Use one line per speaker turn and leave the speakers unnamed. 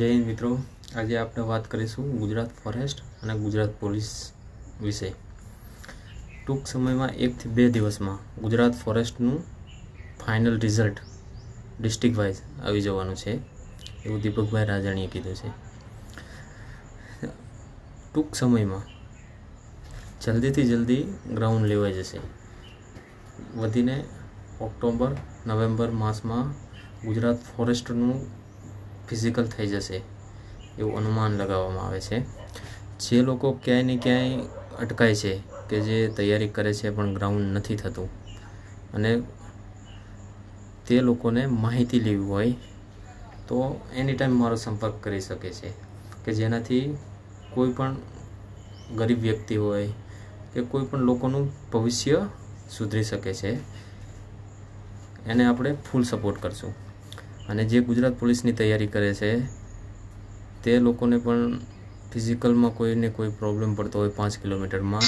જય હિન્દ મિત્રો આજે આપણે વાત કરીશું ગુજરાત ફોરેસ્ટ અને ગુજરાત પોલીસ વિશે ટૂંક સમયમાં એકથી બે દિવસમાં ગુજરાત ફોરેસ્ટનું ફાઇનલ રિઝલ્ટ ડિસ્ટ્રિક્ટ વાઇઝ આવી જવાનું છે એવું દીપકભાઈ રાજાણીએ કીધું છે ટૂંક સમયમાં જલ્દીથી જલ્દી ગ્રાઉન્ડ લેવાઈ જશે વધીને ઓક્ટોબર નવેમ્બર માસમાં ગુજરાત ફોરેસ્ટનું ફિઝિકલ થઈ જશે એવું અનુમાન લગાવવામાં આવે છે જે લોકો ક્યાંય ને ક્યાંય અટકાય છે કે જે તૈયારી કરે છે પણ ગ્રાઉન્ડ નથી થતું અને તે લોકોને માહિતી લેવી હોય તો એની ટાઈમ મારો સંપર્ક કરી શકે છે કે જેનાથી કોઈ પણ ગરીબ વ્યક્તિ હોય કે કોઈ પણ લોકોનું ભવિષ્ય સુધરી શકે છે એને આપણે ફૂલ સપોર્ટ કરશું અને જે ગુજરાત પોલીસની તૈયારી કરે છે તે લોકોને પણ ફિઝિકલમાં કોઈને કોઈ પ્રોબ્લેમ પડતો હોય પાંચ કિલોમીટરમાં